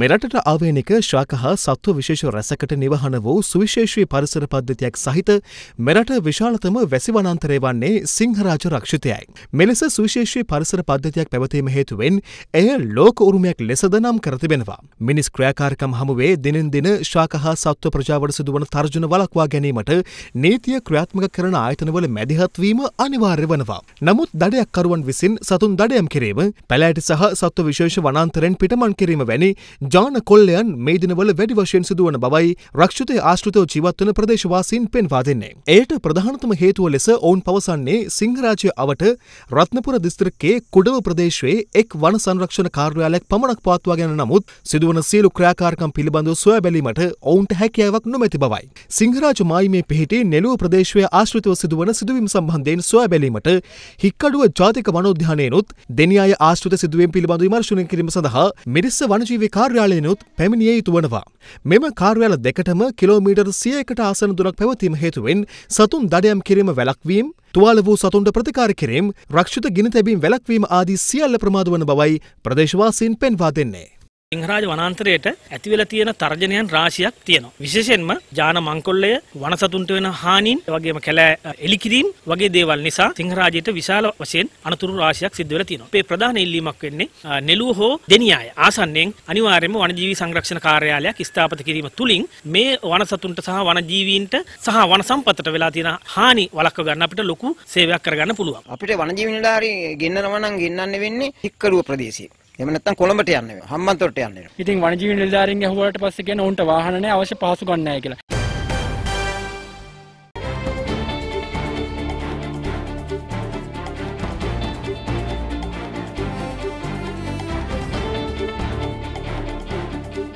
මෙරටට ආවේනික ශාක හා සත්ව විශේෂ රැසකට නිවහන වූ සුවිශේෂී පරිසර පද්ධතියක් සහිත මෙරට විශාලතම වැසිවනන්තරය වන්නේ සිංහරාජ රක්ෂිතයයි. මෙලෙස සුවිශේෂී පරිසර පද්ධතියක් පැවතීම හේතුවෙන් එය ලෝක උරුමයක් ලෙසද නම් කරතිබෙනවා. මිනිස් ක්‍රියාකාරකම් හමුවේ දිනෙන් දින ශාක හා සත්ව ප්‍රජාවට සිදුවන තර්ජන වලක්වා ගැනීමට නීතිය ක්‍රියාත්මක කරන ආයතනවල මැදිහත්වීම අනිවාර්ය වනවා. නමුත් දඩයක්කරුවන් විසින් සතුන් දඩයම් කිරීම පැලෑට සහ සත්ව විශේෂ වනන්තරෙන් පිටමන් කිරීම වැනි ජාන කොල්ලයන් මේ දිනවල වැඩි වශයෙන් සිදුවන බවයි රක්ෂිතය ආශ්‍රිතව ජීවත්වන ප්‍රදේශවාසීන් පෙන්වා දෙන්නේ. එයට ප්‍රධානතම හේතුව ලෙස ඔවුන් පවසන්නේ සිංහරාජය අවට රත්නපුර දිස්ත්‍රික්කයේ කුඩව ප්‍රදේශයේ එක් වන සංරක්ෂණ කාර්යාලයක් පමණක් පවත්වා ගැන නමුත් සිදුවන සියලු ක්‍රියාකාරකම් පිළිබඳව සොයා බැලීමට ඔවුන්ට හැකියාවක් නොමැති බවයි. සිංහරාජ මායිමේ පිහිටි නෙළුව ප්‍රදේශයේ ආශ්‍රිතව සිදුවන සිදුවීම් සම්බන්ධයෙන් සොයා බැලීමට හික්කඩුව ජාතික වනෝද්‍යානයනුත් දෙනි අය ආශ්‍රිත සිදුවීම් පිළිබඳව විමර්ශනය කිරීම සඳහා මිරිස්ස වනජීවී කාර්යාලයනුත් පැමිණිය යුතු වනවා. මෙම කාර්යාල දෙකටම කිලෝමීටර් සියයකට ආසන දුරක් පැවතීම හේතුවෙන් සතුන් දඩයම් කිරීම වැලක්වීම් තුවාල වූ සතුන්ට ප්‍රතිකාර කිරීම් රක්ෂිත ගිනි තැබීම් වැලක්වීම ආදී සියල්ල ප්‍රමාද වන බවයි ප්‍රදේශවාසීන් පෙන්වා දෙන්නේ. සිංහරාජ වනාන්තරයට ඇතිවෙලා තියෙන තර්ජනයන් රාශියක් තියෙනවා. විශේෂයෙන්ම ජාන මංකොල්ලය වනසතුන්ට වෙන හානීන් වගේම කැලෑ එලිකිරීම් වගේ දේවල් නිසා සිංහරාජයට විශාල වශයෙන් අනතුරු රාශියක් සිද්ධ වෙලා තියෙනවා. මේ ප්‍රධාන ඉල්ලීමක් වෙන්නේ නෙළුව හෝ දෙනියාය ආසන්නයෙන් අනිවාර්යයෙන්ම වනජීවි සංරක්ෂණ කාර්යාලයක් ස්ථාපිත කිරීම තුලින් මේ වනසතුන්ට සහ වනජීවීන්ට සහ වන සම්පතට වෙලා තියෙන හානි වළක්ව ගන්න අපිට ලොකු සේවයක් කරගන්න පුළුවන්. අපිට වනජීවි නිලධාරී ගෙන්නනවා නම් ගෙන්නන්න වෙන්නේ හික්කරුව ප්‍රදේශයේ. එහෙම නැත්නම් කොළඹට යන්න වෙනවා. හම්බන්තොට යන්න වෙනවා. ඉතින් වනජීවි නිලධාරීන් ඇහුවාට පස්සේ කියන උන්ට වාහන නැහැ අවශ්‍ය පහසු ගන්න නැහැ කියලා.